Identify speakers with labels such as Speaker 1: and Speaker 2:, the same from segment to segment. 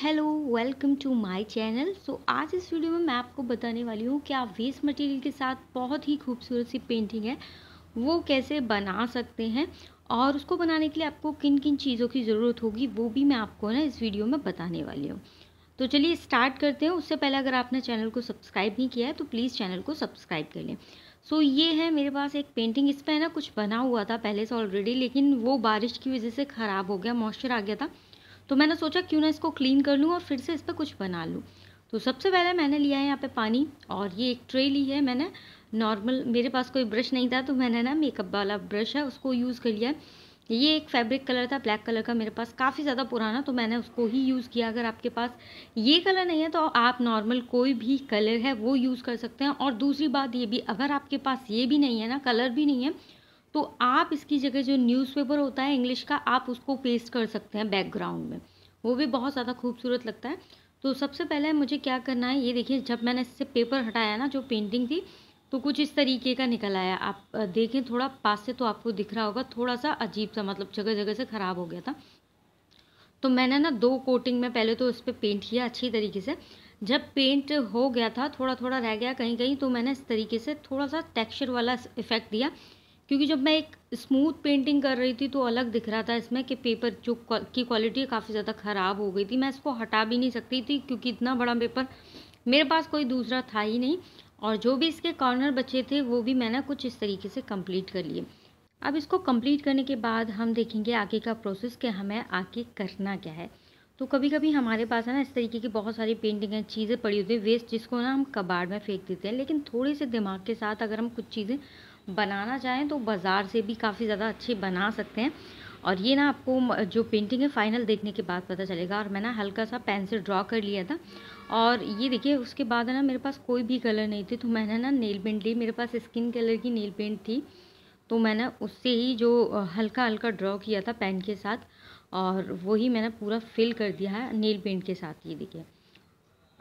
Speaker 1: hello welcome to my channel so आज इस video में मैं आपको बताने वाली हूँ कि आप वेस्ट मटेरियल के साथ बहुत ही खूबसूरत सी पेंटिंग है वो कैसे बना सकते हैं और उसको बनाने के लिए आपको किन किन चीज़ों की ज़रूरत होगी वो भी मैं आपको ना इस वीडियो में बताने वाली हूँ तो चलिए स्टार्ट करते हैं उससे पहले अगर आपने चैनल को सब्सक्राइब नहीं किया है तो प्लीज़ चैनल को सब्सक्राइब कर लें सो so, ये है मेरे पास एक पेंटिंग इस पर है ना कुछ बना हुआ था पहले से ऑलरेडी लेकिन वो बारिश की वजह से ख़राब हो गया मॉइस्चर आ गया था तो मैंने सोचा क्यों ना इसको क्लीन कर लूँ और फिर से इस पर कुछ बना लूँ तो सबसे पहले मैंने लिया है यहाँ पे पानी और ये एक ट्रे ली है मैंने नॉर्मल मेरे पास कोई ब्रश नहीं था तो मैंने ना मेकअप वाला ब्रश है उसको यूज़ कर लिया ये एक फैब्रिक कलर था ब्लैक कलर का मेरे पास काफ़ी ज़्यादा पुराना तो मैंने उसको ही यूज़ किया अगर आपके पास ये कलर नहीं है तो आप नॉर्मल कोई भी कलर है वो यूज़ कर सकते हैं और दूसरी बात ये भी अगर आपके पास ये भी नहीं है ना कलर भी नहीं है तो आप इसकी जगह जो न्यूज़पेपर होता है इंग्लिश का आप उसको पेस्ट कर सकते हैं बैकग्राउंड में वो भी बहुत ज़्यादा खूबसूरत लगता है तो सबसे पहले मुझे क्या करना है ये देखिए जब मैंने इससे पेपर हटाया ना जो पेंटिंग थी तो कुछ इस तरीके का निकल आया आप देखें थोड़ा पास से तो आपको दिख रहा होगा थोड़ा सा अजीब सा मतलब जगह जगह से ख़राब हो गया था तो मैंने ना दो कोटिंग में पहले तो इस पर पेंट किया अच्छी तरीके से जब पेंट हो गया था थोड़ा थोड़ा रह गया कहीं कहीं तो मैंने इस तरीके से थोड़ा सा टेक्सचर वाला इफेक्ट दिया क्योंकि जब मैं एक स्मूथ पेंटिंग कर रही थी तो अलग दिख रहा था इसमें कि पेपर जो की क्वालिटी काफ़ी ज़्यादा ख़राब हो गई थी मैं इसको हटा भी नहीं सकती थी क्योंकि इतना बड़ा पेपर मेरे पास कोई दूसरा था ही नहीं और जो भी इसके कॉर्नर बचे थे वो भी मैंने कुछ इस तरीके से कंप्लीट कर लिए अब इसको कंप्लीट करने के बाद हम देखेंगे आगे का प्रोसेस कि हमें आगे करना क्या है तो कभी कभी हमारे पास है ना इस तरीके की बहुत सारी पेंटिंगें चीज़ें पड़ी होती हैं वेस्ट जिसको ना हम कबाड़ में फेंक देते हैं लेकिन थोड़े से दिमाग के साथ अगर हम कुछ चीज़ें बनाना चाहें तो बाज़ार से भी काफ़ी ज़्यादा अच्छे बना सकते हैं और ये ना आपको जो पेंटिंग है फाइनल देखने के बाद पता चलेगा और मैं ना हल्का सा पेन से ड्रॉ कर लिया था और ये देखिए उसके बाद ना मेरे पास कोई भी कलर नहीं थी तो मैंने ना नेल पेंट ली मेरे पास स्किन कलर की नेल पेंट थी तो मैंने उससे ही जो हल्का हल्का ड्रॉ किया था पेन के साथ और वही मैंने पूरा फिल कर दिया है नेल पेंट के साथ ये देखिए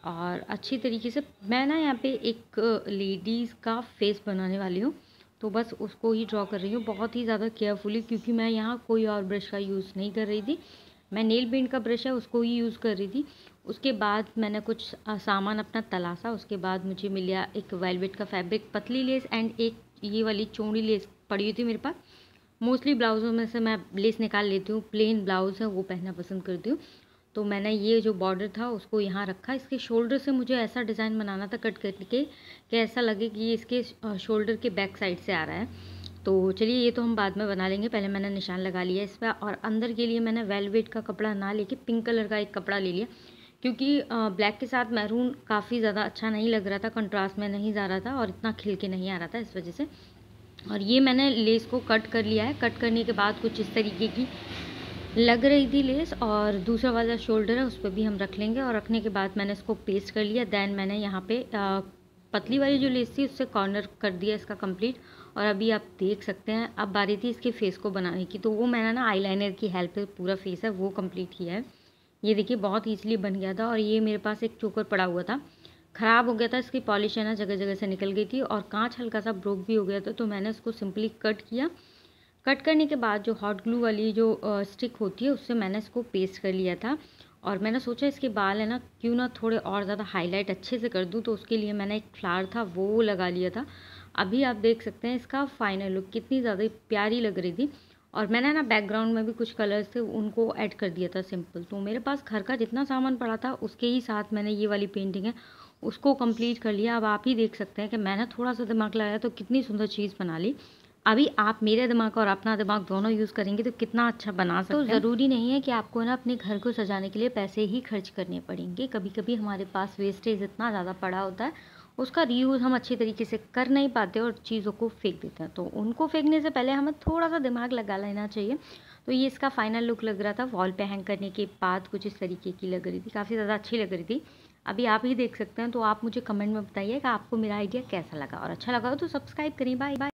Speaker 1: और अच्छी तरीके से मैं ना यहाँ पे एक लेडीज़ का फेस बनाने वाली हूँ तो बस उसको ही ड्रॉ कर रही हूँ बहुत ही ज़्यादा केयरफुली क्योंकि मैं यहाँ कोई और ब्रश का यूज़ नहीं कर रही थी मैं नेल पेंट का ब्रश है उसको ही यूज़ कर रही थी उसके बाद मैंने कुछ सामान अपना तलाशा उसके बाद मुझे मिल गया एक वेलवेट का फैब्रिक पतली लेस एंड एक ये वाली चौड़ी लेस पड़ी हुई थी मेरे पास मोस्टली ब्लाउज़ों में से मैं लेस निकाल लेती हूँ प्लेन ब्लाउज़ है वो पहनना पसंद करती हूँ तो मैंने ये जो बॉर्डर था उसको यहाँ रखा इसके शोल्डर से मुझे ऐसा डिज़ाइन बनाना था कट करके कि ऐसा लगे कि इसके शोल्डर के बैक साइड से आ रहा है तो चलिए ये तो हम बाद में बना लेंगे पहले मैंने निशान लगा लिया इस पर और अंदर के लिए मैंने वेलवेट का कपड़ा ना लेके पिंक कलर का एक कपड़ा ले लिया क्योंकि ब्लैक के साथ मैरून काफ़ी ज़्यादा अच्छा नहीं लग रहा था कंट्रास्ट में नहीं जा रहा था और इतना खिल के नहीं आ रहा था इस वजह से और ये मैंने लेस को कट कर लिया है कट करने के बाद कुछ इस तरीके की लग रही थी लेस और दूसरा वाला शोल्डर है उस पर भी हम रख लेंगे और रखने के बाद मैंने इसको पेस्ट कर लिया देन मैंने यहाँ पे आ, पतली वाली जो लेस थी उससे कॉर्नर कर दिया इसका कंप्लीट और अभी आप देख सकते हैं अब बारी थी इसके फेस को बनाने की तो वो मैंने ना आईलाइनर की हेल्प से पूरा फेस है वो कंप्लीट किया है ये देखिए बहुत ईजिली बन गया था और ये मेरे पास एक चोकर पड़ा हुआ था ख़राब हो गया था इसकी पॉलिश है ना जगह जगह से निकल गई थी और कांच हल्का सा ब्रोक भी हो गया था तो मैंने इसको सिंपली कट किया कट करने के बाद जो हॉट ग्लू वाली जो स्टिक होती है उससे मैंने इसको पेस्ट कर लिया था और मैंने सोचा इसके बाल है ना क्यों ना थोड़े और ज़्यादा हाईलाइट अच्छे से कर दूँ तो उसके लिए मैंने एक फ्लावर था वो लगा लिया था अभी आप देख सकते हैं इसका फाइनल लुक कितनी ज़्यादा प्यारी लग रही थी और मैंने ना बैकग्राउंड में भी कुछ कलर्स थे उनको ऐड कर दिया था सिंपल तो मेरे पास घर का जितना सामान पड़ा था उसके ही साथ मैंने ये वाली पेंटिंग है उसको कंप्लीट कर लिया अब आप ही देख सकते हैं कि मैंने थोड़ा सा दिमाग लगाया तो कितनी सुंदर चीज़ बना ली अभी आप मेरे दिमाग और अपना दिमाग दोनों यूज़ करेंगे तो कितना अच्छा बना तो सकते तो ज़रूरी नहीं है कि आपको ना अपने घर को सजाने के लिए पैसे ही खर्च करने पड़ेंगे कभी कभी हमारे पास वेस्टेज इतना ज़्यादा पड़ा होता है उसका रीयूज़ हम अच्छे तरीके से कर नहीं पाते और चीज़ों को फेंक देते हैं तो उनको फेंकने से पहले हमें थोड़ा सा दिमाग लगा लेना चाहिए तो ये इसका फाइनल लुक लग रहा था वॉल पे हैंग करने के बाद कुछ इस तरीके की लग रही थी काफ़ी ज़्यादा अच्छी लग रही थी अभी आप ही देख सकते हैं तो आप मुझे कमेंट में बताइए कि आपको मेरा आइडिया कैसा लगा और अच्छा लगा हो तो सब्सक्राइब करें बाय बाय